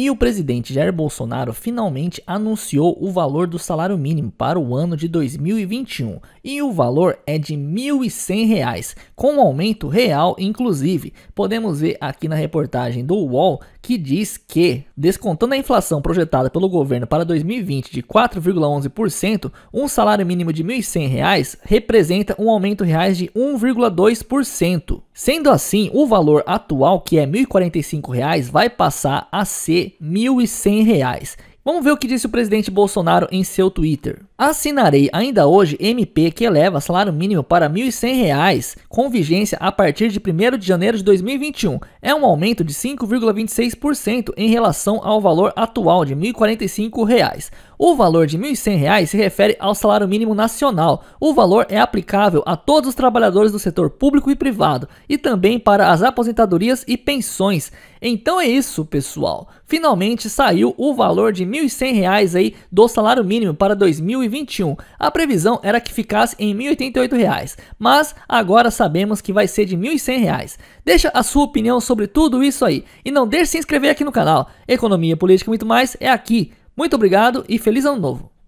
E o presidente Jair Bolsonaro finalmente anunciou o valor do salário mínimo para o ano de 2021 e o valor é de R$ 1.100, com um aumento real inclusive. Podemos ver aqui na reportagem do UOL que diz que Descontando a inflação projetada pelo governo para 2020 de 4,11%, um salário mínimo de R$ 1.100 representa um aumento reais de 1,2%. Sendo assim, o valor atual, que é R$ 1.045, vai passar a ser R$ 1.100. Vamos ver o que disse o presidente Bolsonaro em seu Twitter. Assinarei ainda hoje MP que eleva salário mínimo para R$ 1.100, com vigência a partir de 1 de janeiro de 2021. É um aumento de 5,26% em relação ao valor atual de R$ 1.045. O valor de R$ 1.100 se refere ao salário mínimo nacional. O valor é aplicável a todos os trabalhadores do setor público e privado e também para as aposentadorias e pensões. Então é isso, pessoal. Finalmente saiu o valor de R$ 1.100 aí do salário mínimo para 2021. A previsão era que ficasse em R$ 1.088, mas agora sabemos que vai ser de R$ 1.100. Deixa a sua opinião sobre tudo isso aí e não deixe de se inscrever aqui no canal. Economia, política e muito mais é aqui. Muito obrigado e feliz ano novo!